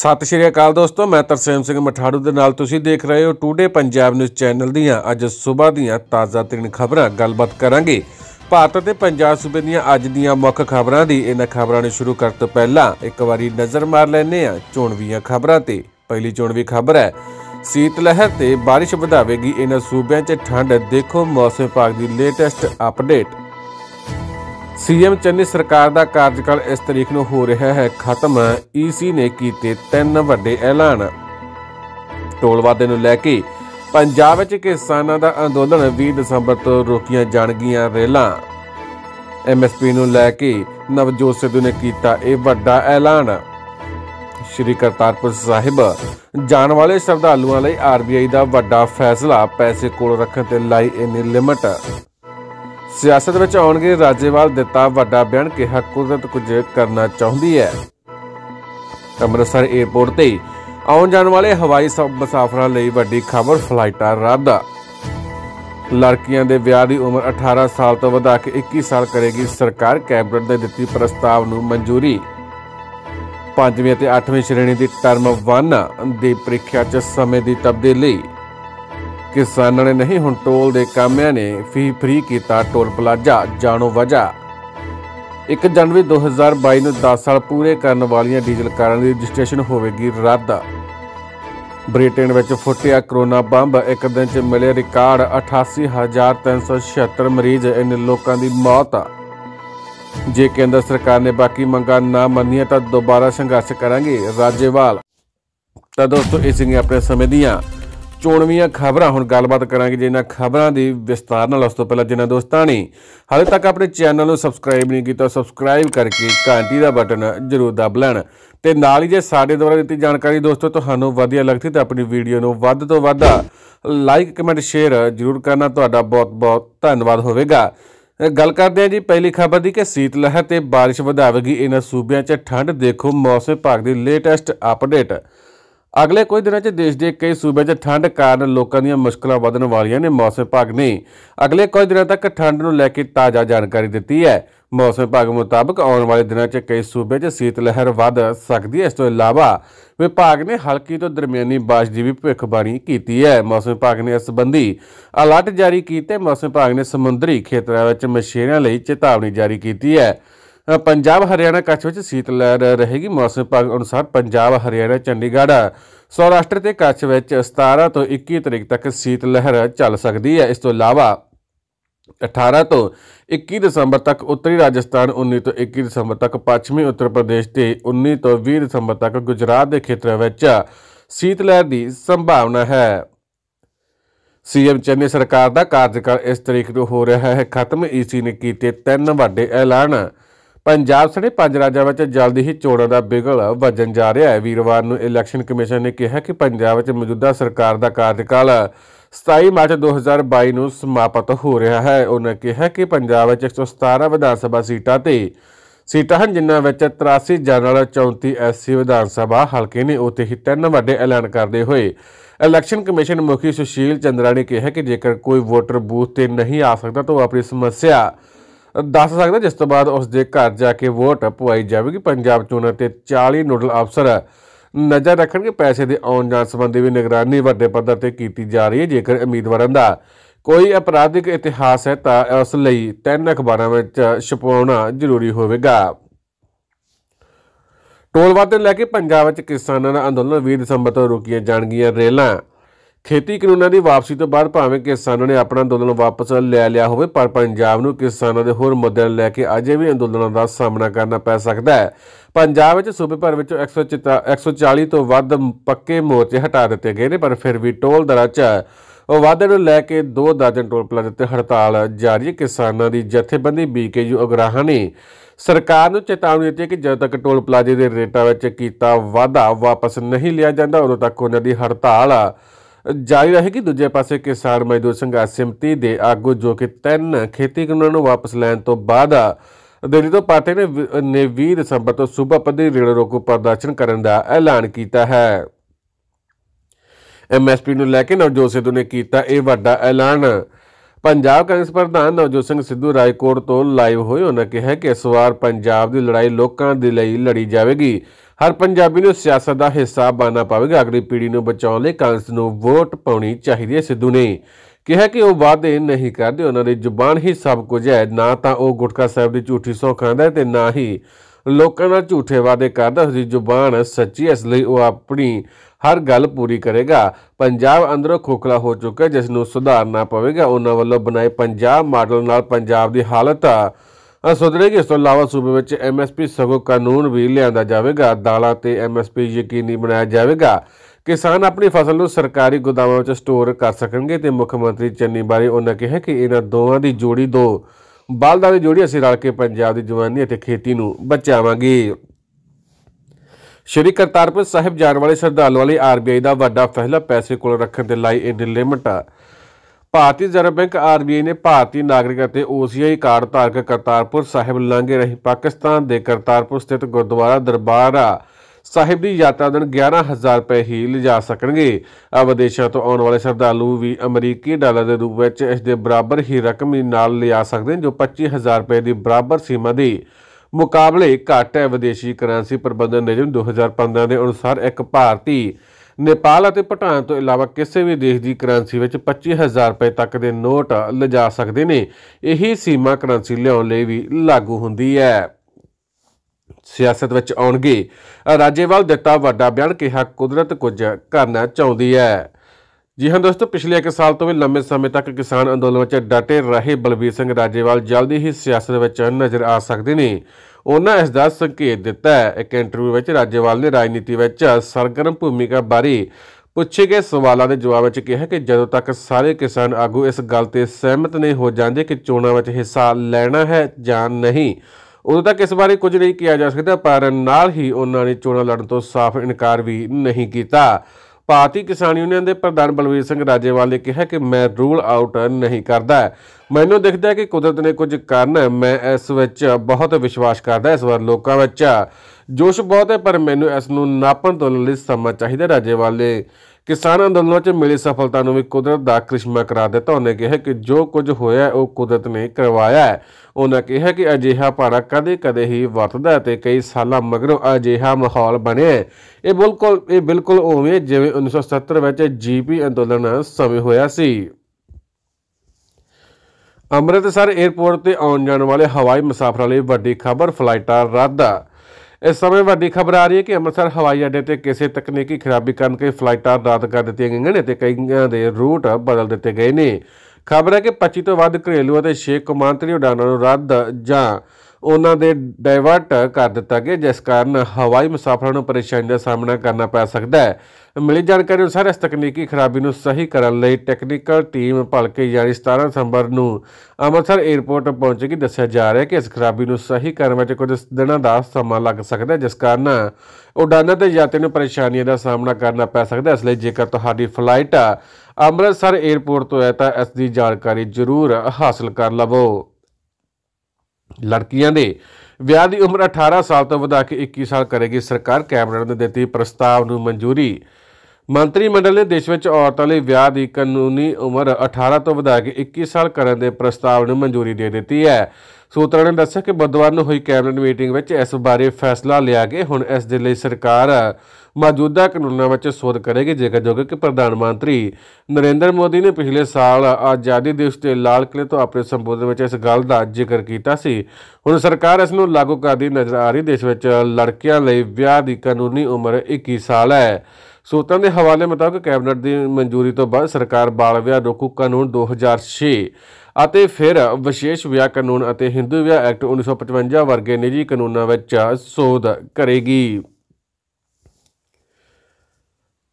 ਸਤਿ ਸ਼੍ਰੀ ਅਕਾਲ ਦੋਸਤੋ ਮੈਂ ਤਰਸੇਮ ਸਿੰਘ ਮਠਾੜੂ ਦੇ ਨਾਲ ਤੁਸੀਂ ਦੇਖ ਰਹੇ ਹੋ ਟੂਡੇ ਪੰਜਾਬ ਨਿਊਜ਼ ਚੈਨਲ ਦੀਆਂ ਅੱਜ ਸਵੇਰ ਦੀਆਂ ਤਾਜ਼ਾ ਤਰੀਨ ਖਬਰਾਂ ਗੱਲਬਾਤ ਕਰਾਂਗੇ ਭਾਰਤ ਅਤੇ ਪੰਜਾਬ ਸੂਬੇ ਦੀਆਂ ਅੱਜ ਦੀਆਂ ਮੁੱਖ ਖਬਰਾਂ ਦੀ ਇਹਨਾਂ ਖਬਰਾਂ ਨੂੰ ਸ਼ੁਰੂ ਕਰਨ ਤੋਂ ਪਹਿਲਾਂ ਇੱਕ ਵਾਰੀ ਨਜ਼ਰ ਮਾਰ ਲੈਨੇ ਆ ਚੋਣਵੀਆਂ ਖਬਰਾਂ ਤੇ ਪਹਿਲੀ ਚੋਣਵੀ ਖਬਰ ਹੈ ਸੀਤ ਲਹਿਰ ਤੇ بارش ਵਧਾਵੇਗੀ ਇਹਨਾਂ ਸੂਬਿਆਂ 'ਚ ਠੰਡ ਦੇਖੋ ਮੌਸਮ ਵਿਭਾਗ ਦੀ ਲੇਟੈਸਟ ਅਪਡੇਟ ਸੀਐਮ ਚੰਨੀ ਸਰਕਾਰ ਦਾ ਕਾਰਜਕਾਲ ਇਸ ਤਰੀਕ ਨੂੰ ਹੋ ਰਿਹਾ ਹੈ ਖਤਮ ਈਸੀ ਨੇ ਕੀਤੇ ਤਿੰਨ ਵੱਡੇ ਐਲਾਨ ਟੋਲਵਾਦੇ ਨੂੰ ਲੈ ਕੇ ਪੰਜਾਬ ਵਿੱਚ ਕਿਸਾਨਾਂ ਦਾ ਅੰਦੋਲਨ 20 ਦਸੰਬਰ ਤੋਂ ਰੋਕੀਆਂ ਜਾਣਗੀਆਂ ਰੇਲਾਂ ਐਮਐਸਪੀ ਨੂੰ ਲੈ ਕੇ ਨਵਜੋਤ ਸਿੱਧੂ ਨੇ ਕੀਤਾ ਇਹ ਵੱਡਾ ਐਲਾਨ ਸ਼੍ਰੀ ਕਰਤਾਰਪੁਰ ਸਾਹਿਬ ਜਾਣ ਵਾਲੇ ਸ਼ਰਧਾਲੂਆਂ ਲਈ ਆਰਬੀਆਈ ਦਾ ਵੱਡਾ ਫੈਸਲਾ ਪੈਸੇ ਕੋਲ ਰੱਖਣ ਤੇ ਲਾਈ ਇਨੀ ਲਿਮਟ ਸਿਆਸਤ ਵਿੱਚ ਆਉਣਗੇ ਰਾਜੇਵਾਲ ਦਿੱਤਾ ਵੱਡਾ ਬਿਆਨ ਕਿਹਾ ਕੁਦਰਤ ਕੁਝ ਕਰਨਾ ਚਾਹੁੰਦੀ ਹੈ ਅੰਮ੍ਰਿਤਸਰ 에ਅਰਪੋਰਟ ਤੇ ਆਉਣ ਜਾਣ ਵਾਲੇ ਹਵਾਈ ਸਭ ਮੁਸਾਫਰਾਂ ਲਈ ਵੱਡੀ ਖਬਰ ਫਲਾਈਟਾਂ ਰੱਦ ਲੜਕੀਆਂ ਦੇ ਵਿਆਹ ਦੀ ਉਮਰ 18 ਸਾਲ ਤੋਂ ਵਧਾ ਕੇ 21 ਸਾਲ ਕਰੇਗੀ ਸਰਕਾਰ ਕੈਬਨਿਟ ਨੇ ਦਿੱਤੀ ਪ੍ਰਸਤਾਵ ਨੂੰ ਮਨਜ਼ੂਰੀ 5ਵੀਂ ਅਤੇ 8ਵੀਂ ਸ਼੍ਰੇਣੀ ਦੀ ਟਰਮ 1 ਦੀ ਪ੍ਰੀਖਿਆ 'ਚ ਸਮੇਂ ਦੀ ਤਬਦੀਲੀ ਕਿਸਾਨਾਂ ਨੇ ਨਹੀਂ ਹੁਣ ਟੋਲ ਦੇ ਕਾਮਿਆਂ ਨੇ ਫੀ ਫ੍ਰੀ ਕੀਤਾ ਟੋਲ ਪਲਾਜ਼ਾ ਜਾਣੋ ਵਜਾ 1 ਜਨਵਰੀ 2022 ਨੂੰ 10 ਸਾਲ ਪੂਰੇ ਕਰਨ ਵਾਲੀਆਂ ਡੀਜ਼ਲ ਕਾਰਾਂ ਦੀ ਰਜਿਸਟ੍ਰੇਸ਼ਨ ਹੋਵੇਗੀ ਰੱਦ ਬ੍ਰਿਟੇਨ ਵਿੱਚ ਫੁੱਟਿਆ ਕਰੋਨਾ ਬੰਬ ਇੱਕ ਦਿਨ 'ਚ ਮਿਲੇ ਰਿਕਾਰਡ 88376 ਮਰੀਜ਼ ਇਨ ਲੋਕਾਂ ਦੀ ਮੌਤ ਜੇ ਕੇਂਦਰ ਸਰਕਾਰ ਨੇ ਬਾਕੀ ਮੰਗਾਂ ਨਾ ਮੰਨੀਆਂ ਤਾਂ ਦੁਬਾਰਾ ਸੰਘਰਸ਼ ਕਰਾਂਗੇ ਰਾਜੇਵਾਲ ਤਾਂ ਦੋਸਤੋ ਇਸ ਨੇ ਆਪਣੇ ਸਮੇਂ ਦੀਆਂ ਚੋਣਵੀਆਂ ਖਬਰਾਂ ਹੁਣ ਗੱਲਬਾਤ ਕਰਾਂਗੇ ਜਿਨ੍ਹਾਂ ਖਬਰਾਂ ਦੀ ਵਿਸਤਾਰ ਨਾਲ ਉਸ ਤੋਂ ਪਹਿਲਾਂ ਜਿਨ੍ਹਾਂ ਦੋਸਤਾਂ ਨੇ ਹਾਲੇ ਤੱਕ ਆਪਣੇ ਚੈਨਲ ਨੂੰ ਸਬਸਕ੍ਰਾਈਬ ਨਹੀਂ ਕੀਤਾ ਸਬਸਕ੍ਰਾਈਬ ਕਰਕੇ ਘੰਟੀ ਦਾ ਬਟਨ ਜ਼ਰੂਰ ਦਬ ਲੈਣ ਤੇ ਨਾਲ ਹੀ ਜੇ ਸਾਡੇ ਦੁਆਰਾ ਦਿੱਤੀ ਜਾਣਕਾਰੀ ਦੋਸਤੋ ਤੁਹਾਨੂੰ ਵਧੀਆ ਲੱਗਦੀ ਤਾਂ ਆਪਣੀ ਵੀਡੀਓ ਨੂੰ ਵੱਧ ਤੋਂ ਵੱਧ ਲਾਈਕ ਕਮੈਂਟ ਸ਼ੇਅਰ ਜ਼ਰੂਰ ਕਰਨਾ ਤੁਹਾਡਾ ਬਹੁਤ ਬਹੁਤ ਧੰਨਵਾਦ ਹੋਵੇਗਾ ਗੱਲ ਕਰਦੇ ਹਾਂ ਜੀ ਪਹਿਲੀ ਖਬਰ ਦੀ ਕਿ ਸੀਤ ਲਹਿਰ ਤੇ بارش ਵਧਾਵੇਗੀ ਇਹਨਾਂ ਸੂਬਿਆਂ 'ਚ ਠੰਡ ਦੇਖੋ ਮੌਸਮ ਵਿਭਾਗ ਦੀ ਲੇਟੈਸਟ ਅਪਡੇਟ ਅਗਲੇ ਕੁਝ ਦਿਨਾਂ 'ਚ ਦੇਸ਼ ਦੇ ਕਈ ਸੂਬਿਆਂ 'ਚ ਠੰਡ ਕਾਰਨ ਲੋਕਾਂ ਦੀਆਂ ਮੁਸ਼ਕਲਾਂ ਵਧਣ ਵਾਲੀਆਂ ਨੇ ਮੌਸਮ ਵਿਭਾਗ ਨੇ ਅਗਲੇ ਕੁਝ ਦਿਨਾਂ ਤੱਕ ਠੰਡ ਨੂੰ ਲੈ ਕੇ ਤਾਜ਼ਾ ਜਾਣਕਾਰੀ ਦਿੱਤੀ ਹੈ ਮੌਸਮ ਵਿਭਾਗ ਮੁਤਾਬਕ ਆਉਣ ਵਾਲੇ ਦਿਨਾਂ 'ਚ ਕਈ ਸੂਬੇ 'ਚ ਸੀਤ ਲਹਿਰ ਵੱਧ ਸਕਦੀ ਹੈ ਇਸ ਤੋਂ ਇਲਾਵਾ ਵਿਭਾਗ ਨੇ ਹਲਕੀ ਤੋਂ ਦਰਮਿਆਨੀ ਬਾਰਿਸ਼ ਦੀ ਵੀ ਭਵਿੱਖਬਾਣੀ ਕੀਤੀ ਹੈ ਮੌਸਮ ਵਿਭਾਗ ਨੇ ਇਸ ਸੰਬੰਧੀ ਅਲਰਟ ਜਾਰੀ ਕੀਤੇ ਮੌਸਮ ਵਿਭਾਗ ਨੇ ਸਮੁੰਦਰੀ ਖੇਤਰਾਂ ਵਿੱਚ ਮਸ਼ੀਨਾਂ ਲਈ ਚੇਤਾਵਨੀ ਜਾਰੀ ਕੀਤੀ ਹੈ ਪੰਜਾਬ ਹਰਿਆਣਾ कच्छ ਵਿੱਚ ਸੀਤ ਲਹਿਰ ਰਹੇਗੀ ਮੌਸਮ ਵਿਭਾਗ ਅਨੁਸਾਰ ਪੰਜਾਬ ਹਰਿਆਣਾ ਚੰਡੀਗੜ੍ਹ ਸੌਰਾਸ਼ਟਰ ਤੇ ਕੱਛ ਵਿੱਚ 17 ਤੋਂ 21 ਤਰੀਕ ਤੱਕ ਸੀਤ ਲਹਿਰ ਚੱਲ ਸਕਦੀ ਹੈ ਇਸ ਤੋਂ ਇਲਾਵਾ 18 ਤੋਂ 21 ਦਸੰਬਰ ਤੱਕ ਉੱਤਰੀ ਰਾਜਸਥਾਨ 19 ਤੋਂ 21 ਦਸੰਬਰ ਤੱਕ ਪੱਛਮੀ ਉੱਤਰ ਪ੍ਰਦੇਸ਼ ਤੇ 19 ਤੋਂ 20 ਦਸੰਬਰ ਤੱਕ ਗੁਜਰਾਤ ਦੇ ਖੇਤਰ ਵਿੱਚ ਸੀਤ ਲਹਿਰ ਦੀ ਸੰਭਾਵਨਾ ਹੈ ਸੀਐਮ ਚੰਨੀ ਸਰਕਾਰ ਦਾ ਕਾਰਜਕਾਲ ਇਸ ਤਰੀਕ ਨੂੰ ਹੋ ਰਿਹਾ ਹੈ ਖਤਮ ਈਸੀ ਨੇ ਕੀਤੇ ਤਿੰਨ ਵੱਡੇ ਐਲਾਨ ਪੰਜਾਬ ਸਣੇ ਪੰਜ ਰਾਜਾਂ ਵਿੱਚ ਜਲਦੀ ਹੀ ਚੋਣਾਂ ਦਾ ਬਿਗਲ ਵੱਜਣ ਜਾ ਰਿਹਾ ਹੈ ਵੀਰਵਾਰ ਨੂੰ ਇਲੈਕਸ਼ਨ ਕਮਿਸ਼ਨ ਨੇ ਕਿਹਾ ਕਿ ਪੰਜਾਬ ਵਿੱਚ ਮੌਜੂਦਾ ਸਰਕਾਰ ਦਾ ਕਾਰਜਕਾਲ 27 ਮਾਰਚ 2022 ਨੂੰ ਸਮਾਪਤ ਹੋ ਰਿਹਾ ਹੈ ਉਹਨਾਂ ਕਿਹਾ ਕਿ ਪੰਜਾਬ ਵਿੱਚ 117 ਵਿਧਾਨ ਸਭਾ ਸੀਟਾਂ ਤੇ ਸੀਟਾਂ ਹਨ ਜਿਨ੍ਹਾਂ ਵਿੱਚ 83 ਜਨਰਲ 34 ਐਸਸੀ ਵਿਧਾਨ ਸਭਾ ਹਲਕੇ ਨੇ ਉੱਤੇ ਹੀ ਤਿੰਨ ਵੱਡੇ ਐਲਾਨ ਕਰਦੇ ਹੋਏ ਇਲੈਕਸ਼ਨ ਕਮਿਸ਼ਨ ਮੁਖੀ ਸੁਸ਼ੀਲ ਚੰਦਰਾ ਨੇ ਕਿਹਾ ਕਿ ਜੇਕਰ ਕੋਈ ਵੋਟਰ ਬੂਥ ਤੇ ਨਹੀਂ ਆ ਸਕਦਾ ਤਾਂ ਉਹ ਆਪਣੀ ਸਮੱਸਿਆ ਦੱਸ ਸਕਦਾ ਜਿਸ ਤੋਂ ਬਾਅਦ ਉਸ ਦੇ ਘਰ ਜਾ ਕੇ ਵੋਟ ਪਵਾਈ ਜਾਵੇਗੀ ਪੰਜਾਬ ਚੋਣਾਂ ਤੇ 40 ਨੋਡਲ ਅਫਸਰ ਨਜ਼ਰ ਰੱਖਣਗੇ ਪੈਸੇ ਦੇ ਆਉਣ ਜਾਣ ਸੰਬੰਧੀ ਵੀ ਨਿਗਰਾਨੀ ਵੱਡੇ ਪੱਧਰ ਤੇ ਕੀਤੀ ਜਾ ਰਹੀ ਹੈ ਜੇਕਰ ਉਮੀਦਵਾਰਾਂ ਦਾ ਕੋਈ ਅਪਰਾਧਿਕ ਇਤਿਹਾਸ ਹੈ ਤਾਂ ਉਸ ਲਈ ਤਿੰਨ ਅਖਬਾਰਾਂ ਵਿੱਚ ਛਪਾਉਣਾ ਜ਼ਰੂਰੀ ਹੋਵੇਗਾ ਟੋਲ ਵਾਧੇ ਲੈ ਕੇ ਪੰਜਾਬ ਵਿੱਚ ਕਿਸਾਨਾਂ ਦਾ ਅੰਦੋਲਨ 20 ਦਸੰਬਰ ਤੋਂ ਰੁਕੀਆਂ ਜਾਣਗੀਆਂ ਰੇਲਾਂ ਖੇਤੀ ਕਾਨੂੰਨਾਂ ਦੀ ਵਾਪਸੀ ਤੋਂ ਬਾਅਦ ਭਾਵੇਂ ਕਿਸਾਨਾਂ ਨੇ ਆਪਣਾ ਅੰਦੋਲਨ ਵਾਪਸ ਲੈ ਲਿਆ ਹੋਵੇ ਪਰ ਪੰਜਾਬ ਨੂੰ ਕਿਸਾਨਾਂ ਦੇ ਹੋਰ ਮੁੱਦਿਆਂ ਲੈ ਕੇ ਅਜੇ ਵੀ ਅੰਦੋਲਨਾਂ ਦਾ ਸਾਹਮਣਾ ਕਰਨਾ ਪੈ ਸਕਦਾ ਹੈ ਪੰਜਾਬ ਵਿੱਚ ਸੂਬੇ ਭਰ ਵਿੱਚ 140 ਤੋਂ ਵੱਧ ਪੱਕੇ ਮੋਰਚੇ ਹਟਾ ਦਿੱਤੇ ਗਏ ਨੇ ਪਰ ਫਿਰ ਵੀ ਟੋਲ ਦਰਾਂ 'ਚ ਵਾਧੇ ਨੂੰ ਲੈ ਕੇ ਦੋ ਦਰਜਨ ਟੋਲ ਪਲਾਜ਼ੇ ਤੇ ਹੜਤਾਲ ਜਾਰੀ ਕਿਸਾਨਾਂ ਦੀ ਜਥੇਬੰਦੀ ਬੀਕੇਯੂ ਅਗਰਾਹਾਂ ਨੇ ਸਰਕਾਰ ਨੂੰ ਚੇਤਾਵਨੀ ਦਿੱਤੀ ਕਿ ਜਦ ਤੱਕ ਟੋਲ ਪਲਾਜ਼ੇ ਦੇ ਰੇਟਾਂ ਵਿੱਚ ਕੀਤਾ ਵਾਧਾ ਵਾਪਸ ਨਹੀਂ ਲਿਆ ਜਾਂਦਾ ਉਦੋਂ ਤੱਕ ਉਹਨਾਂ ਦੀ ਹੜਤਾਲ ਜਾਰੀ ਰਹੇਗੀ ਦੂਜੇ ਪਾਸੇ ਕਿਸਾਨ ਮਜ਼ਦੂਰ ਸੰਘਰਸ਼ ਸਮਿਤੀ ਦੇ ਆਗੂ ਜੋ ਕਿ ਤਿੰਨ ਖੇਤੀ ਕਾਨੂੰਨਾਂ ਨੂੰ ਵਾਪਸ ਲੈਣ ਤੋਂ ਬਾਅਦ ਦਿੱਲੀ ਤੋਂ ਪਾਰਟੀ ਨੇ ਨੇ 20 ਦਸੰਬਰ ਤੋਂ ਸੂਬਾ ਪੱਧਰੀ ਰੇਲ ਰੋਕੋ ਪ੍ਰਦਰਸ਼ਨ ਕਰਨ ਦਾ ਐਲਾਨ ਕੀਤਾ ਹੈ ਐਮਐਸਪੀ ਨੂੰ ਲੈ ਕੇ ਨਵਜੋਤ ਸਿੱਧੂ ਨੇ ਕੀਤਾ ਇਹ ਵੱਡਾ ਐਲਾਨ ਪੰਜਾਬ ਕਾਂਗਰਸ ਪ੍ਰਧਾਨ ਨਵਜੋਤ ਸਿੰਘ ਸਿੱਧੂ ਰਾਏਕੋਟ ਤੋਂ ਲਾਈਵ ਹੋਏ ਉਹਨਾਂ ਕਿਹਾ ਕਿ ਇਸ ਵਾਰ ਪੰਜਾਬ ਦੀ ਲੜਾਈ ਲੋਕਾਂ ਦੇ ਲਈ ਲੜੀ ਜਾਵੇਗੀ ਹਰ ਪੰਜਾਬੀ ਨੂੰ ਸਿਆਸਤ ਦਾ ਹਿੱਸਾ ਬਣਨਾ ਪਵੇਗਾ ਅਗਲੀ ਪੀੜ੍ਹੀ ਨੂੰ ਬਚਾਉਣ ਲਈ ਕਾਂਗਰਸ ਨੂੰ ਵੋਟ ਪਾਉਣੀ ਚਾਹੀਦੀ ਹੈ ਸਿੱਧੂ ਨੇ ਕਿਹਾ ਕਿ ਉਹ ਵਾਅਦੇ ਨਹੀਂ ਕਰਦੇ ਉਹਨਾਂ ਦੀ ਜ਼ੁਬਾਨ ਹੀ ਸਭ ਕੁਝ ਹੈ ਨਾ ਤਾਂ ਉਹ ਗੁਟਕਾ ਸਾਹਿਬ ਦੀ ਝੂਠੀ ਸੌਂ ਖਾਂਦਾ ਤੇ ਨਾ ਹੀ ਲੋਕਾਂ ਨਾਲ ਝੂਠੇ ਵਾਅਦੇ ਕਰਦਾ ਦੀ ਜ਼ੁਬਾਨ ਸੱਚੀ ਇਸ ਲਈ ਉਹ ਆਪਣੀ ਹਰ ਗੱਲ ਪੂਰੀ ਕਰੇਗਾ ਪੰਜਾਬ ਅੰਦਰੋਂ ਖੋਖਲਾ ਹੋ ਚੁੱਕਾ ਜਿਸ ਨੂੰ ਸੁਧਾਰਨਾ ਪਵੇਗਾ ਉਹਨਾਂ ਵੱਲੋਂ ਬਣਾਏ ਪੰਜਾਬ ਮਾਡਲ ਨਾਲ ਪੰਜਾਬ ਦੀ ਹਾਲਤ ਸੁਧਰੇ ਕਿ ਇਸ ਤੋਂ ਇਲਾਵਾ ਸੂਬੇ ਵਿੱਚ ਐਮਐਸਪੀ ਸਗੋ ਕਾਨੂੰਨ ਵੀ ਲਿਆਂਦਾ ਜਾਵੇਗਾ ਦਾਲਾਂ ਤੇ ਐਮਐਸਪੀ ਯਕੀਨੀ ਬਣਾਇਆ ਜਾਵੇਗਾ ਕਿਸਾਨ ਆਪਣੀ ਫਸਲ ਨੂੰ ਸਰਕਾਰੀ ਗੋਦਾਮਾਂ ਵਿੱਚ ਸਟੋਰ ਕਰ ਸਕਣਗੇ ਤੇ ਮੁੱਖ ਮੰਤਰੀ ਚੰਨੀ ਬਾਰੇ ਉਹਨਾਂ ਕਿਹਾ ਕਿ ਇਹਨਾਂ ਦੋਵਾਂ ਦੀ ਜੋੜੀ ਦੋ ਬਲਦਾਂ ਦੀ ਜੋੜੀ ਅਸੀਂ ਰਲ ਕੇ ਪੰਜਾਬ ਦੀ ਜਵਾਨੀ ਅਤੇ ਖੇਤੀ ਨੂੰ ਬਚਾਵਾਂਗੇ ਸ਼੍ਰੀ ਕਰਤਾਰਪੁਰ ਸਾਹਿਬ ਜਾਣ ਵਾਲੇ ਸ਼ਰਧਾਲੂਆਂ ਲਈ ਆਰਬੀਆਈ ਦਾ ਵੱਡਾ ਫੈਸਲਾ ਪੈਸੇ ਕੋਲ ਰੱਖਣ ਤੇ ਲਈ ਇਹ ਲਿਮਟ ਭਾਰਤੀ ਰਿਜ਼ਰਵ ਬੈਂਕ ਆਰਬੀਆਈ ਨੇ ਭਾਰਤੀ ਨਾਗਰਿਕ ਅਤੇ ਓਸੀਆਈ ਕਾਰਡ ਧਾਰਕ ਕਰਤਾਰਪੁਰ ਸਾਹਿਬ ਲਾਂਘੇ ਰਹੀ ਪਾਕਿਸਤਾਨ ਦੇ ਕਰਤਾਰਪੁਰ ਸਥਿਤ ਗੁਰਦੁਆਰਾ ਦਰਬਾਰਾ ਸਾਹਿਬ ਦੀ ਯਾਤਰਾ ਦਿਨ 11000 ਰੁਪਏ ਹੀ ਲਿਜਾ ਸਕਣਗੇ ਵਿਦੇਸ਼ਾਂ ਤੋਂ ਆਉਣ ਵਾਲੇ ਸ਼ਰਧਾਲੂ ਵੀ ਅਮਰੀਕੀ ਡਾਲਰ ਦੇ ਰੂਪ ਵਿੱਚ ਇਸ ਦੇ ਬਰਾਬਰ ਹੀ ਰਕਮ ਨਾਲ ਲਿਆ ਸਕਦੇ ਨੇ ਜੋ 25000 ਰੁਪਏ ਦੀ ਬਰਾਬਰ ਸੀਮਾ ਦੀ ਮੁਕਾਬਲੇ ਘੱਟ ਹੈ ਵਿਦੇਸ਼ੀ ਕਰੰਸੀ ਪ੍ਰਬੰਧਨ ਨਿਯਮ 2015 ਦੇ ਅਨੁਸਾਰ ਇੱਕ ਭਾਰਤੀ ਨੇਪਾਲ ਅਤੇ ਭੂਟਾਨ ਤੋਂ ਇਲਾਵਾ ਕਿਸੇ ਵੀ ਦੇਸ਼ ਦੀ ਕਰੰਸੀ ਵਿੱਚ 25000 ਰੁਪਏ ਤੱਕ ਦੇ ਨੋਟ ਲਿਜਾ ਸਕਦੇ ਨੇ ਇਹੀ ਸੀਮਾ ਕਰੰਸੀ ਲਿਆਉਣ ਲਈ ਵੀ ਲਾਗੂ ਹੁੰਦੀ ਹੈ ਸਿਆਸਤ ਵਿੱਚ ਆਉਣਗੇ ਰਾਜੇਵਾਲ ਦਿੱਤਾ ਵੱਡਾ ਬਿਆਨ ਕਿਹਾ ਕੁਦਰਤ ਕੁਝ ਕਰਨਾ ਚਾਹੁੰਦੀ ਹੈ ਜੀ ਹਾਂ ਦੋਸਤੋ ਪਿਛਲੇ ਇੱਕ ਸਾਲ ਤੋਂ ਵੀ ਲੰਮੇ ਸਮੇਂ ਤੱਕ ਕਿਸਾਨ ਅੰਦੋਲਨ ਵਿੱਚ ਡਟੇ ਰਹੇ ਬਲਬੀਰ ਸਿੰਘ ਰਾਜੇਵਾਲ ਜਲਦੀ ਹੀ ਸਿਆਸਤ ਵਿੱਚ ਨਜ਼ਰ ਆ ਸਕਦੇ ਨੇ ਉਹਨਾਂ ਇਸ ਦਾ ਸੰਕੇਤ ਦਿੱਤਾ ਹੈ ਇੱਕ ਇੰਟਰਵਿਊ ਵਿੱਚ ਰਾਜੇਵਾਲ ਨੇ ਰਾਜਨੀਤੀ ਵਿੱਚ ਸਰਗਰਮ ਭੂਮਿਕਾ ਬਾਰੇ ਪੁੱਛੇ ਗਏ ਸਵਾਲਾਂ ਦੇ ਜਵਾਬ ਵਿੱਚ ਕਿਹਾ ਕਿ ਜਦੋਂ ਤੱਕ ਸਾਰੇ ਕਿਸਾਨ ਆਗੂ ਇਸ ਗੱਲ ਤੇ ਸਹਿਮਤ ਨਹੀਂ ਹੋ ਜਾਂਦੇ ਕਿ ਚੋਣਾਂ ਵਿੱਚ ਹਿੱਸਾ ਲੈਣਾ ਹੈ ਜਾਂ ਨਹੀਂ ਉਦੋਂ ਤੱਕ ਇਸ ਬਾਰੇ ਕੁਝ ਨਹੀਂ ਕੀਤਾ ਜਾ ਸਕਦਾ ਪਰ ਨਾਲ ਹੀ ਉਹਨਾਂ ਨੇ ਚੋਣਾਂ ਲੜਨ ਤੋਂ ਸਾਫ਼ ਇਨਕਾਰ ਵੀ ਨਹੀਂ ਕੀਤਾ ਭਾਰਤੀ ਕਿਸਾਨ ਯੂਨੀਅਨ ਦੇ ਪ੍ਰਧਾਨ ਬਲਵੀਰ ਸਿੰਘ ਰਾਜੇਵਾਲ ਨੇ ਕਿਹਾ ਕਿ ਮੈਂ ਰੂਲ ਆਊਟ ਨਹੀਂ ਕਰਦਾ ਮੈਨੂੰ ਦਿਖਦਾ ਹੈ ਕਿ ਕੁਦਰਤ ਨੇ ਕੁਝ ਕਰਨਾ ਮੈਂ ਇਸ ਵਿੱਚ ਬਹੁਤ ਵਿਸ਼ਵਾਸ ਕਰਦਾ ਇਸ ਵਾਰ ਲੋਕਾਂ ਵਿੱਚ ਜੋਸ਼ ਬਹੁਤ ਹੈ ਪਰ ਮੈਨੂੰ ਇਸ ਨੂੰ ਨਾਪਣ ਤੋਂ ਲਈ ਸਮਾਂ ਚਾਹੀਦਾ ਰਾਜੇਵਾਲ ਨੇ ਕਿਸਾਨ ਅੰਦੋਲਨ 'ਚ ਮਿਲੀ ਸਫਲਤਾ ਨੂੰ ਵੀ ਕੁਦਰਤ ਦਾ ਕ੍ਰਿਸ਼ਮਾ ਕਰਾ ਦਿੱਤਾ ਉਹਨੇ ਕਿਹਾ ਕਿ ਜੋ ਕੁਝ ਹੋਇਆ ਉਹ ਕੁਦਰਤ ਨੇ ਕਰਵਾਇਆ ਹੈ ਉਹਨਾਂ ਕਿਹਾ ਕਿ ਅਜਿਹਾ ਪਾੜਾ ਕਦੇ-ਕਦੇ ਹੀ ਵਰਤਦਾ ਤੇ ਕਈ ਸਾਲਾਂ ਮਗਰੋਂ ਅਜਿਹਾ ਮਾਹੌਲ ਬਣਿਆ ਇਹ ਬਿਲਕੁਲ ਇਹ ਬਿਲਕੁਲ ਉਵੇਂ ਜਿਵੇਂ 1970 ਵਿੱਚ ਜੀਪੀ ਅੰਦੋਲਨ ਸਮੇਂ ਹੋਇਆ ਸੀ ਅੰਮ੍ਰਿਤਸਰ 에ਅਰਪੋਰਟ ਤੇ ਆਉਣ ਜਾਣ ਵਾਲੇ ਹਵਾਈ ਮੁਸਾਫਰਾਂ ਲਈ ਵੱਡੀ ਖਬਰ ਫਲਾਈਟਾਂ ਰੱਦ ਇਸ ਸਮੇਂ ਵੱਡੀ ਖਬਰ ਆ ਰਹੀ ਹੈ ਕਿ ਅੰਮ੍ਰਿਤਸਰ ਹਵਾਈ ਅੱਡੇ ਤੇ ਕਿਸੇ ਤਕਨੀਕੀ ਖਰਾਬੀ ਕਾਰਨ ਕਈ ਫਲਾਈਟਾਂ ਰੱਦ ਕਰ ਦਿੱਤੀਆਂ ਗਈਆਂ ਨੇ ਤੇ ਕਈਆਂ ਦੇ ਰੂਟ ਬਦਲ ਦਿੱਤੇ ਗਏ ਨੇ ਖਬਰ ਹੈ ਕਿ 25 ਤੋਂ ਵੱਧ ਘਰੇਲੂ ਅਤੇ 6 ਕਮਾਂਤਰੀ ਉਡਾਨਾਂ ਨੂੰ ਰੱਦ ਜਾਂ ਉਹਨਾਂ ਦੇ ਡਾਇਵਰਟ ਕਰ ਦਿੱਤਾ ਗਿਆ ਜਿਸ ਕਾਰਨ ਹਵਾਈ ਮੁਸਾਫਰਾਂ ਨੂੰ ਪਰੇਸ਼ਾਨੀ ਦਾ ਸਾਹਮਣਾ ਕਰਨਾ ਪੈ ਸਕਦਾ ਹੈ ਮਿਲੀ ਜਾਣਕਾਰੀ ਅਨੁਸਾਰ ਇਸ ਤਕਨੀਕੀ ਖਰਾਬੀ ਨੂੰ ਸਹੀ ਕਰਨ ਲਈ ਟੈਕਨੀਕਲ ਟੀਮ ਭਲਕੇ ਯਾਨੀ 17 ਦਸੰਬਰ ਨੂੰ ਅੰਮ੍ਰਿਤਸਰ 에ਅਰਪੋਰਟ ਪਹੁੰਚੇਗੀ ਦੱਸਿਆ ਜਾ ਰਿਹਾ ਹੈ ਕਿ ਇਸ ਖਰਾਬੀ ਨੂੰ ਸਹੀ ਕਰਨ ਵਿੱਚ ਕੁਝ ਦਿਨਾਂ ਦਾ ਸਮਾਂ ਲੱਗ ਸਕਦਾ ਹੈ ਜਿਸ ਕਾਰਨ ਉਡਾਨਾਂ ਤੇ ਯਾਤਰੀਆਂ ਨੂੰ ਪਰੇਸ਼ਾਨੀਆਂ ਦਾ ਸਾਹਮਣਾ ਕਰਨਾ ਪੈ ਸਕਦਾ ਹੈ ਇਸ ਲਈ ਜੇਕਰ ਤੁਹਾਡੀ ਫਲਾਈਟ ਅੰਮ੍ਰਿਤਸਰ 에ਅਰਪੋਰਟ ਤੋਂ ਹੈ ਤਾਂ ਇਸ ਦੀ ਜਾਣਕਾਰੀ ਜ਼ਰੂਰ ਹਾਸਲ ਕਰ ਲਵੋ ਲੜਕੀਆਂ ਦੇ ਵਿਆਹ ਦੀ ਉਮਰ 18 ਸਾਲ ਤੋਂ ਵਧਾ ਕੇ 21 ਸਾਲ ਕਰੇਗੀ ਸਰਕਾਰ ਕੈਬਨਿਟ ਨੇ ਦਿੱਤੀ ਪ੍ਰਸਤਾਵ ਨੂੰ ਮਨਜ਼ੂਰੀ ਮੰਤਰੀ ਮੰਡਲ ਨੇ ਦੇਸ਼ ਵਿੱਚ ਔਰਤਾਂ ਲਈ ਵਿਆਹ ਦੀ ਕਾਨੂੰਨੀ ਉਮਰ 18 ਤੋਂ ਵਧਾ ਕੇ 21 ਸਾਲ ਕਰਨ ਦੇ ਪ੍ਰਸਤਾਵ ਨੂੰ ਮਨਜ਼ੂਰੀ ਦੇ ਦਿੱਤੀ ਹੈ ਸੂਤਰਾਂ ਨੇ ਦੱਸਿਆ ਕਿ ਬੁੱਧਵਾਰ ਨੂੰ ਹੋਈ ਕੈਬਨਿਟ ਮੀਟਿੰਗ ਵਿੱਚ ਇਸ ਬਾਰੇ ਫੈਸਲਾ ਲਿਆ ਗਿਆ ਹੁਣ ਇਸ ਦੇ ਲਈ ਸਰਕਾਰ ਮੌਜੂਦਾ ਕਾਨੂੰਨਾਂ ਵਿੱਚ ਸੋਧ ਕਰੇਗੀ ਜੇਕਰ ਜੋ ਕਿ ਪ੍ਰਧਾਨ ਮੰਤਰੀ ਨਰਿੰਦਰ ਮੋਦੀ ਨੇ ਪਿਛਲੇ ਸਾਲ ਆਜ਼ਾਦੀ ਦਿਵਸ ਤੇ ਲਾਲ ਕਿਲੇ ਤੋਂ ਆਪਣੇ ਸੰਬੋਧਨ ਵਿੱਚ ਇਸ ਗੱਲ ਦਾ ਜ਼ਿਕਰ ਕੀਤਾ ਸੀ ਹੁਣ ਸਰਕਾਰ ਇਸ ਨੂੰ ਲਾਗੂ ਕਰਦੀ ਨਜ਼ਰ ਆ ਰਹੀ ਦੇਸ਼ ਵਿੱਚ ਲੜਕੀਆਂ ਲਈ ਵਿਆਹ ਦੀ ਕਾਨੂੰਨੀ ਉਮਰ 21 ਸਾਲ ਹੈ ਸੂਤਰਾਂ ਦੇ ਹਵਾਲੇ ਮੁਤਾਬਕ ਕੈਬਨਿਟ ਦੀ ਮਨਜ਼ੂਰੀ ਤੋਂ ਬਾਅਦ ਸਰਕਾਰ ਬਾਲ ਵਿਆਹ ਰੋਕੂ ਕਾਨੂੰਨ 2006 ਅਤੇ ਫਿਰ ਵਿਸ਼ੇਸ਼ ਵਿਆਹ ਕਾਨੂੰਨ ਅਤੇ ਹਿੰਦੂ ਵਿਆਹ ਐਕਟ 1955 ਵਰਗੇ ਨਿੱਜੀ ਕਾਨੂੰਨਾਂ ਵਿੱਚ ਸੋਧ ਕਰੇਗੀ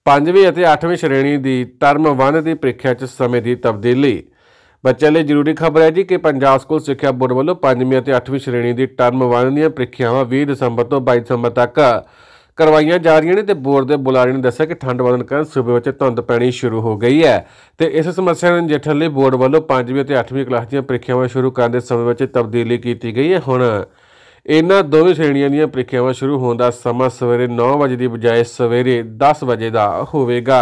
ਪੰਜਵੀਂ ਅਤੇ 8ਵੀਂ ਸ਼੍ਰੇਣੀ ਦੀ ਟਰਮ 1 ਦੀ ਪ੍ਰੀਖਿਆ 'ਚ ਸਮੇਂ ਦੀ ਤਬਦੀਲੀ ਬੱਚਿਆਂ ਲਈ ਜ਼ਰੂਰੀ ਖਬਰ ਹੈ ਜੀ ਕਿ ਪੰਜਾਬ ਸਕੂਲ ਸਿੱਖਿਆ ਬੋਰਡ ਵੱਲੋਂ ਪੰਜਵੀਂ ਅਤੇ 8ਵੀਂ ਸ਼੍ਰੇਣੀ ਦੀ ਟਰਮ 1 ਦੀਆਂ ਪ੍ਰੀਖਿਆਵਾਂ 20 ਦਸੰਬਰ ਤੋਂ 22 ਦਸੰਬਰ ਤੱਕ ਕਰਵਾਈਆਂ ਜਾ ਰਹੀਆਂ ਨੇ ਤੇ ਬੋਰਡ ਦੇ ਬੁਲਾਰੇ ਨੇ ਦੱਸਿਆ ਕਿ ਠੰਡ ਵਧਣ ਕਾਰਨ ਸੂਬੇ ਵਿੱਚ ਧੁੰਦ ਪੈਣੀ ਸ਼ੁਰੂ ਹੋ ਗਈ ਹੈ ਤੇ ਇਸ ਸਮੱਸਿਆ ਨੂੰ ਜਿੱਠਣ ਲਈ ਬੋਰਡ ਵੱਲੋਂ 5ਵੀਂ ਅਤੇ 8ਵੀਂ ਕਲਾਸ ਦੀਆਂ ਪ੍ਰੀਖਿਆਵਾਂ ਸ਼ੁਰੂ ਕਰਨ ਦੇ ਸਮੇਂ ਵਿੱਚ ਤਬਦੀਲੀ ਕੀਤੀ ਗਈ ਹੈ ਹੁਣ ਇਹਨਾਂ ਦੋਵੇਂ ਸ਼੍ਰੇਣੀਆਂ ਦੀਆਂ ਪ੍ਰੀਖਿਆਵਾਂ ਸ਼ੁਰੂ ਹੋਣ ਦਾ ਸਮਾਂ ਸਵੇਰੇ 9 ਵਜੇ ਦੀ ਬਜਾਏ ਸਵੇਰੇ 10 ਵਜੇ ਦਾ ਹੋਵੇਗਾ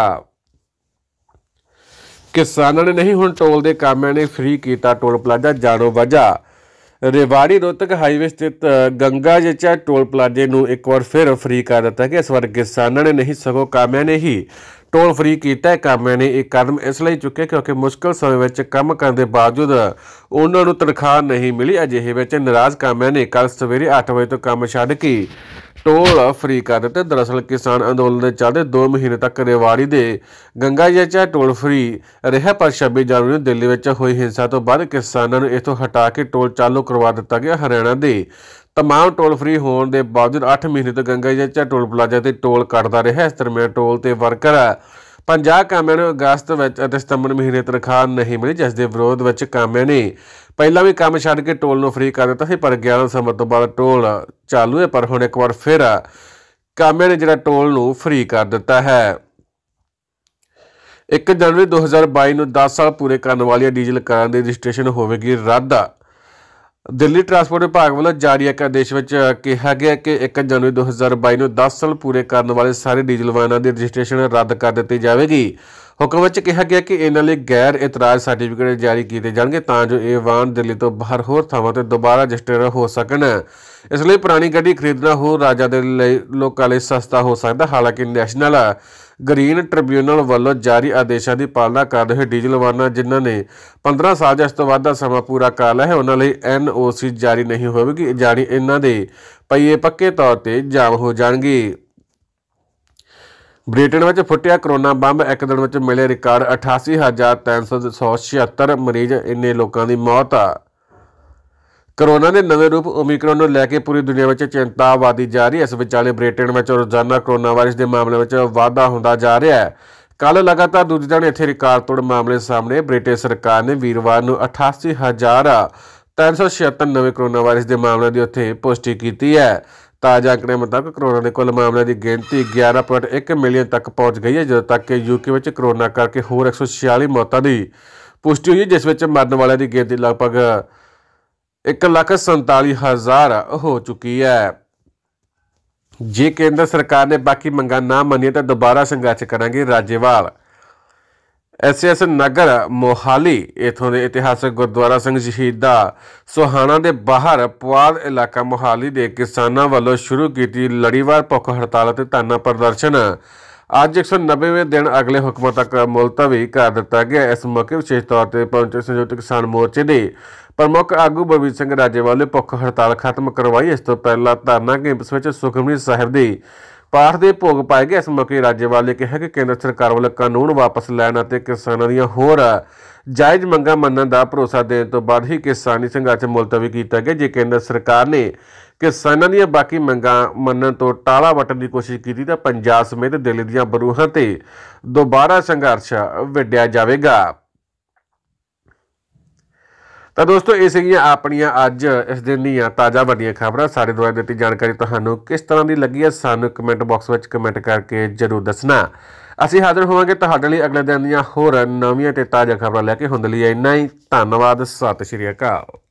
ਕਿਸਾਨਾਂ ਨੇ ਨਹੀਂ ਹੁਣ ਟੋਲ ਦੇ ਕਾਮਿਆਂ ਨੇ ਫ੍ਰੀ ਕੀਤਾ ਟੋਲ ਪਲਾਜ਼ਾ ਜਾਣੋ ਵਜਾ ਰੇਵਾੜੀ ਰੋਤਕ ਹਾਈਵੇ ਸਥਿਤ ਗੰਗਾ ਜਚਾ ਟੋਲ ਪਲਾਜ਼ੇ ਨੂੰ ਇੱਕ ਵਾਰ ਫਿਰ ਫ੍ਰੀ ਕਰ ਦਿੱਤਾ ਕਿ ਇਸ ਵਾਰ ਕਿਸਾਨਾਂ ਨੇ ਨਹੀਂ ਸਗੋ ਕਾਮਿਆਂ ਨੇ ਹੀ ਟੋਲ ਫ੍ਰੀ ਕੀਤਾ ਕਾਮਿਆਂ ਨੇ ਇਹ ਕਦਮ ਇਸ ਲਈ ਚੁੱਕਿਆ ਕਿਉਂਕਿ ਮੁਸ਼ਕਲ ਸਮੇਂ ਵਿੱਚ ਕੰਮ ਕਰਨ ਦੇ ਬਾਵਜੂਦ ਉਹਨਾਂ ਨੂੰ ਤਨਖਾਹ ਨਹੀਂ ਮਿਲੀ ਅਜਿਹੇ ਵਿੱਚ ਨਾਰਾਜ਼ ਕਾਮਿਆਂ ਨੇ ਕੱਲ ਸਵੇਰੇ 8 ਵਜੇ ਤੋਂ ਕੰਮ ਛੱਡ ਕੇ ਟੋਲ ਫ੍ਰੀ ਕਰ ਦਿੱਤੇ ਦਰਅਸਲ ਕਿਸਾਨ ਅੰਦੋਲਨ ਦੇ ਚੱਲਦੇ 2 ਮਹੀਨੇ ਤੱਕ ਰਿਵਾਰੀ ਦੇ ਗੰਗਾ ਯਚਾ ਟੋਲ ਫ੍ਰੀ ਰਿਹਾ ਪਰ 26 ਜਨਵਰੀ ਨੂੰ ਦਿੱਲੀ ਵਿੱਚ ਹੋਈ ਹਿੰਸਾ ਤੋਂ ਬਾਅਦ ਕਿਸਾਨਾਂ ਨੂੰ ਇਥੋਂ ਹਟਾ ਕੇ ਟੋਲ ਚਾਲੂ ਕਰਵਾ ਦਿੱਤਾ ਗਿਆ ਹਰਿਆਣਾ ਦੇ ਤਮਾਮ ਟੋਲ ਫ੍ਰੀ ਹੋਣ ਦੇ ਬਾਵਜੂਦ 8 ਮਹੀਨੇ ਤੋਂ ਗੰਗਾ ਜੱਚਾ ਟੋਲ ਪਲਾਜ਼ਾ ਤੇ ਟੋਲ ਕੱਟਦਾ ਰਿਹਾ ਇਸ ਦਰਮਿਆਨ ਟੋਲ ਤੇ ਵਰਕਰ 50 ਕਾਮਿਆਂ ਨੂੰ ਅਗਸਤ ਵਿੱਚ ਅਤੇ ਸਤੰਬਰ ਮਹੀਨੇ ਤਨਖਾਹ ਨਹੀਂ ਮਿਲੀ ਜਿਸ ਦੇ ਵਿਰੋਧ ਵਿੱਚ ਕਾਮਿਆਂ ਨੇ ਪਹਿਲਾਂ ਵੀ ਕੰਮ ਛੱਡ ਕੇ ਟੋਲ ਨੂੰ ਫ੍ਰੀ ਕਰ ਦਿੱਤਾ ਸੀ ਪਰ 11 ਸਤੰਬਰ ਤੋਂ ਬਾਅਦ ਟੋਲ ਚਾਲੂ ਹੈ ਪਰ ਹੁਣ ਇੱਕ ਵਾਰ ਫਿਰ ਕਾਮਿਆਂ ਨੇ ਜਿਹੜਾ ਟੋਲ ਨੂੰ ਫ੍ਰੀ ਕਰ ਦਿੱਤਾ ਹੈ 1 ਜਨਵਰੀ 2022 ਨੂੰ 10 ਸਾਲ ਪੂਰੇ ਕਰਨ ਵਾਲੀਆਂ ਡੀਜ਼ਲ ਕਾਰਾਂ ਦੇ ਰਜਿਸਟ੍ਰੇਸ਼ਨ ਹੋਵੇਗੀ ਰੱਦ ਦਿੱਲੀ ਟਰਾਂਸਪੋਰਟ ਵਿਭਾਗ ਵੱਲੋਂ ਜਾਰੀ ਇੱਕ ਆਦੇਸ਼ ਵਿੱਚ ਕਿਹਾ ਗਿਆ ਕਿ 1 ਜਨਵਰੀ 2022 ਨੂੰ 10 ਸਾਲ ਪੂਰੇ ਕਰਨ ਵਾਲੇ ਸਾਰੇ ਡੀਜ਼ਲ ਵਾਹਨਾਂ ਦੀ ਰਜਿਸਟ੍ਰੇਸ਼ਨ ਰੱਦ ਕਰ ਦਿੱਤੀ ਜਾਵੇਗੀ ਹੁਕਮ ਵਿੱਚ ਕਿਹਾ ਗਿਆ ਕਿ ਇਹਨਾਂ ਲਈ ਗੈਰ ਇਤਰਾਜ਼ ਸਰਟੀਫਿਕੇਟ ਜਾਰੀ ਕੀਤੇ ਜਾਣਗੇ ਤਾਂ ਜੋ ਇਹ ਵਾਹਨ ਦਿੱਲੀ ਤੋਂ ਬਾਹਰ ਹੋਰ ਥਾਵਾਂ ਤੇ ਦੁਬਾਰਾ ਰਜਿਸਟਰ ਹੋ ਸਕਣ ਇਸ ਲਈ ਪੁਰਾਣੀ ਗੱਡੀ ਖਰੀਦਣਾ ਹੋਰ ਰਾਜਾਂ ਦੇ ਲਈ ਲੋਕਾਂ ਲਈ ਸਸਤਾ ਹੋ ਸਕਦਾ ਹਾਲਾਂਕਿ ਨੈਸ਼ਨਲ ਗ੍ਰੀਨ ਟ੍ਰਿਬਿਊਨਲ ਵੱਲੋਂ ਜਾਰੀ ਆਦੇਸ਼ਾਂ ਦੀ ਪਾਲਣਾ ਕਰਦੇ ਹੋਏ ਡੀਜ਼ਲ ਵਾਹਨਾਂ ਜਿਨ੍ਹਾਂ ਨੇ 15 ਸਾਲ ਜਾਂ ਇਸ ਤੋਂ ਵੱਧ ਦਾ ਸਮਾਂ ਪੂਰਾ ਕਰ ਲਿਆ ਹੈ ਉਹਨਾਂ ਲਈ ਐਨਓਸੀ ਜਾਰੀ ਨਹੀਂ ਹੋਵੇਗੀ ਜਾਰੀ ਇਹਨਾਂ ਦੇ ਪਈਏ ਪੱਕੇ ਤੌਰ ਤੇ ਜਾਮ ਹੋ ਜਾਣਗੇ ਬ੍ਰਿਟਨ ਵਿੱਚ ਫੁੱਟਿਆ ਕਰੋਨਾ ਬੰਬ ਇੱਕ ਦਿਨ ਵਿੱਚ ਮਿਲੇ ਰਿਕਾਰਡ 88376 ਮਰੀਜ਼ ਇੰਨੇ ਲੋਕਾਂ ਦੀ ਮੌਤ ਆ ਕਰੋਨਾ ਦੇ ਨਵੇਂ ਰੂਪ ਓਮਿਕਰੋਨ ਨੂੰ ਲੈ ਕੇ ਪੂਰੀ ਦੁਨੀਆ ਵਿੱਚ ਚਿੰਤਾ ਵਧਦੀ ਜਾ ਰਹੀ ਹੈ ਇਸ ਵਿਚਾਲੇ ਬ੍ਰਿਟੇਨ ਵਿੱਚ ਰੋਜ਼ਾਨਾ ਕਰੋਨਾ ਵਾਇਰਸ ਦੇ ਮਾਮਲੇ ਵਿੱਚ ਵਾਧਾ ਹੁੰਦਾ ਜਾ ਰਿਹਾ ਹੈ ਕੱਲ ਲਗਾਤਾਰ ਦੂਜੇ ਦਿਨ ਇੱਥੇ ਰਿਕਾਰਡ ਤੋੜ ਮਾਮਲੇ ਸਾਹਮਣੇ ਬ੍ਰਿਟਿਸ਼ ਸਰਕਾਰ ਨੇ ਵੀਰਵਾਰ ਨੂੰ 88376 ਨਵੇਂ ਕਰੋਨਾ ਵਾਇਰਸ ਦੇ ਮਾਮਲਿਆਂ ਦੀ ਉੱਥੇ ਪੁਸ਼ਟੀ ਕੀਤੀ ਹੈ ਤਾਜ਼ਾ ਅੰਕੜੇ ਮੁਤਾਬਕ ਕਰੋਨਾ ਦੇ ਕੁੱਲ ਮਾਮਲਿਆਂ ਦੀ ਗਿਣਤੀ 11.1 ਮਿਲੀਅਨ ਤੱਕ ਪਹੁੰਚ ਗਈ ਹੈ ਜਦੋਂ ਤੱਕ ਕਿ ਯੂਕੇ ਵਿੱਚ ਕਰੋਨਾ ਕਰਕੇ ਹੋਰ 146 ਮੌਤਾਂ ਦੀ ਪੁਸ਼ਟੀ ਹੋਈ ਜਿਸ ਵਿੱਚ ਮਰਨ ਵਾਲਿਆਂ ਦੀ ਗਿਣਤੀ ਲਗਭਗ 1,47,000 ਹੋ ਚੁੱਕੀ ਹੈ ਜੇ ਕੇਂਦਰ ਸਰਕਾਰ ਨੇ ਬਾਕੀ ਮੰਗਾਂ ਨਾ ਮੰਨੀਆਂ ਤਾਂ ਦੁਬਾਰਾ ਸੰਘਰਸ਼ ਕਰਾਂਗੇ ਰਾਜੇਵਾਲ ਐਸਐਸ ਨਗਰ ਮੋਹਾਲੀ ਇਥੋਂ ਦੇ ਇਤਿਹਾਸਕ ਗੁਰਦੁਆਰਾ ਸਿੰਘ ਦਾ ਸੋਹਾਣਾ ਦੇ ਬਾਹਰ ਪੁਆਧ ਇਲਾਕਾ ਮੋਹਾਲੀ ਦੇ ਕਿਸਾਨਾਂ ਵੱਲੋਂ ਸ਼ੁਰੂ ਕੀਤੀ ਲੜੀਵਾਰ ਭੁੱਖ ਹੜਤਾਲ ਅਤੇ ਧਰਨਾ ਪ੍ਰਦਰਸ਼ਨ ਅੱਜ 190ਵੇਂ ਦਿਨ ਅਗਲੇ ਹੁਕਮਾਂ ਤੱਕ ਮੁਲਤਵੀ ਕਰ ਦਿੱਤਾ ਗਿਆ ਇਸ ਮੌਕੇ ਵਿਸ਼ੇਸ਼ ਤੌਰ ਤੇ ਪੰਚ ਸੰਯੁਕਤ ਕਿਸਾਨ ਮੋਰਚੇ ਦੇ ਪ੍ਰਮੁੱਖ ਆਗੂ ਬਲਵੀਰ ਸਿੰਘ ਰਾਜੇਵਾਲ ਨੇ ਭੁੱਖ ਹੜਤਾਲ ਖਤਮ ਕਰਵਾਈ ਇਸ ਤੋਂ ਪਹਿਲਾਂ ਧਰਨਾ ਕੈਂਪਸ ਵਿੱਚ ਸੁਖਮਨੀ ਸਾਹਿਬ ਦੇ ਪਾਠ ਦੇ ਭੋਗ ਪਾਏ ਗਏ ਇਸ ਮੌਕੇ ਰਾਜੇਵਾਲ ਨੇ ਕਿਹਾ ਕਿ ਕੇਂਦਰ ਸਰਕਾਰ ਵੱਲੋਂ ਕਾਨੂੰਨ ਵਾਪਸ ਲੈਣ ਅਤੇ ਕਿਸਾਨਾਂ ਦੀਆਂ ਹੋਰ ਜਾਇਜ਼ ਮੰਗਾਂ ਮੰਨਣ ਦਾ ਭਰੋਸਾ ਦੇਣ ਤੋਂ ਬਾਅਦ ਹੀ ਕਿਸਾਨੀ ਸੰਘਰਸ਼ ਮੁਲਤਵੀ ਕੀਤਾ ਗਿਆ ਜੇ ਕੇਂਦਰ ਸਰਕਾਰ ਨੇ ਕਿਸਾਨਾਂ ਦੀਆਂ ਬਾਕੀ ਮੰਗਾਂ ਮੰਨਣ ਤੋਂ ਟਾਲਾ ਵਟਣ ਦੀ ਕੋਸ਼ਿਸ਼ ਕੀਤੀ ਤਾਂ ਪੰਜਾਬ ਸਮੇਤ ਦਿੱਲੀ ਦੀਆਂ ਬਰੂਹਾਂ ਤੇ ਦੁਬਾਰਾ ਸੰਘਰਸ਼ ਵਿੱਢਿਆ ਜਾਵੇਗਾ ਤਾਂ ਦੋਸਤੋ ਇਹ ਸੀਗੀਆਂ ਆਪਣੀਆਂ ਅੱਜ ਇਸ ਦਿਨ ਦੀਆਂ ਤਾਜ਼ਾ ਵੱਡੀਆਂ ਖਬਰਾਂ ਸਾਡੇ ਦੁਆਰਾ ਦਿੱਤੀ ਜਾਣਕਾਰੀ ਤੁਹਾਨੂੰ ਕਿਸ ਤਰ੍ਹਾਂ ਦੀ ਲੱਗੀ ਹੈ ਸਾਨੂੰ ਕਮੈਂਟ ਬਾਕਸ ਵਿੱਚ ਕਮੈਂਟ ਕਰਕੇ ਜਰੂਰ ਦੱਸਣਾ ਅਸੀਂ ਹਾਜ਼ਰ ਹੋਵਾਂਗੇ ਤੁਹਾਡੇ ਲਈ ਅਗਲੇ ਦਿਨ ਦੀਆਂ ਹੋਰ ਨਵੀਆਂ ਤੇ ਤਾਜ਼ਾ ਖਬਰਾਂ ਲੈ ਕੇ ਹੁੰਦ ਲਈ ਇੰਨਾ ਹੀ ਧੰਨਵਾਦ ਸਤਿ ਸ਼੍ਰੀ ਅਕਾਲ